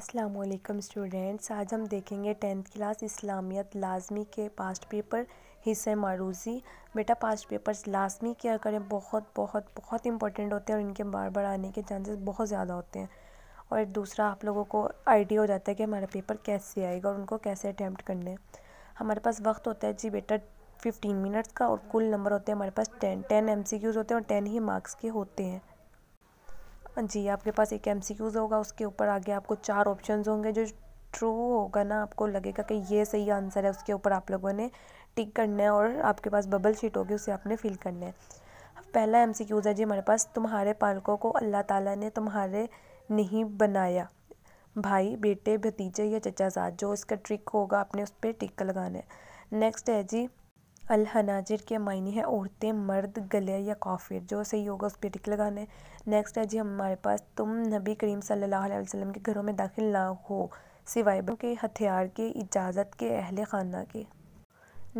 अस्सलाम स्टूडेंट्स आज हम देखेंगे टेंथ क्लास इस्लामियत लाजमी के पास्ट पेपर हिस्से मारूजी बेटा पास्ट पेपर्स लाजमी केयर करें बहुत बहुत बहुत इंपॉर्टेंट होते हैं और इनके बार बार आने के चांसेस बहुत ज़्यादा होते हैं और दूसरा आप लोगों को आइडिया हो जाता है कि हमारा पेपर कैसे आएगा और उनको कैसे अटैम्प्ट करने हमारे पास वक्त होता है जी बेटा फिफ्टीन मिनट्स का और कुल नंबर होते हैं हमारे पास टेन टेन एम होते हैं और टेन ही मार्क्स के होते हैं हाँ जी आपके पास एक एम होगा उसके ऊपर आगे आपको चार ऑप्शंस होंगे जो ट्रू होगा ना आपको लगेगा कि ये सही आंसर है उसके ऊपर आप लोगों ने टिक करना है और आपके पास बबल शीट होगी उसे आपने फिल करना है पहला एम है जी हमारे पास तुम्हारे पालकों को अल्लाह ताला ने तुम्हारे नहीं बनाया भाई बेटे भतीजे या चचा साथ जो इसका ट्रिक होगा आपने उस पर टिक लगाना है नेक्स्ट है जी अल हनाजिर के मायने हैं औरतें मर्द गले या काफिर जो सही होगा उस पर टिक लगाना है नेक्स्ट है जी हमारे पास तुम नबी करीम सल्लल्लाहु अलैहि वसल्लम के घरों में दाखिल ना हो सिवाय के हथियार के इजाज़त के अहल खाना के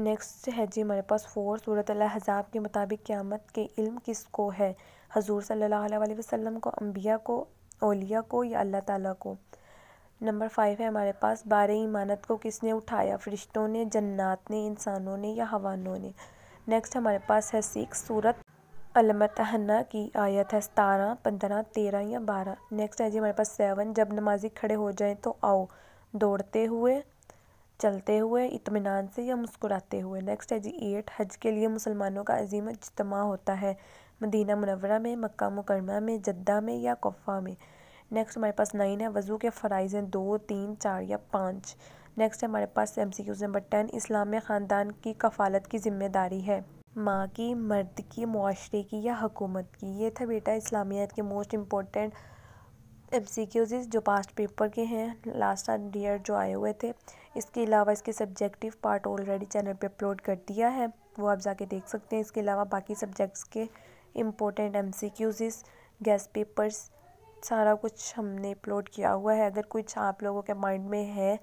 नेक्स्ट है जी हमारे पास फोर सूरत हज़ाब के मुताबिक क़्यामत के इल्म किसको है हजूर सल्ला वसलम को अम्बिया को ओलिया को या अल्लाह ताली को नंबर फाइव है हमारे पास बारह ईमानत को किसने उठाया फरिश्तों ने जन्नात ने इंसानों ने या हवानों ने नेक्स्ट हमारे पास है सिख सूरत अलमतहना की आयत है सतारह पंद्रह तेरह या बारह नेक्स्ट है जी हमारे पास सेवन जब नमाजी खड़े हो जाएं तो आओ दौड़ते हुए चलते हुए इतमान से या मुस्कुराते हुए नेक्स्ट है जी एट हज के लिए मुसलमानों का अजीम इजतमा होता है मदीना मनवरा में मक्का मुकरमा में जद्दा में या कोफ़ा में नेक्स्ट हमारे पास नाइन है वज़ू के फ़राइज़ हैं दो तीन चार या पाँच नेक्स्ट हमारे पास M C Qs number ten इस्लाम ख़ानदान की कफ़ालत की ज़िम्मेदारी है माँ की मर्द की माशरे की या हुकूमत की ये था बेटा इस्लामियत के most important M C Qs जो पास्ट पेपर के हैं लास्ट ईयर जो आए हुए थे इसके अलावा इसके सब्जेक्टिव पार्ट ऑलरेडी चैनल पे अपलोड कर दिया है वो आप जाके देख सकते हैं इसके अलावा बाकी सब्जेक्ट्स के important M C Qs guess papers सारा कुछ हमने अपलोड किया हुआ है अगर कुछ आप लोगों के माइंड में है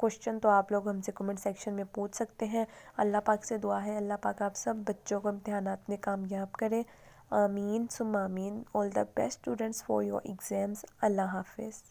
क्वेश्चन तो आप लोग हमसे कमेंट सेक्शन में पूछ सकते हैं अल्लाह पाक से दुआ है अल्लाह पाक आप सब बच्चों को इम्तहान में कामयाब करें आमीन सुम आमीन all the best students for your exams अल्लाह हाफिज़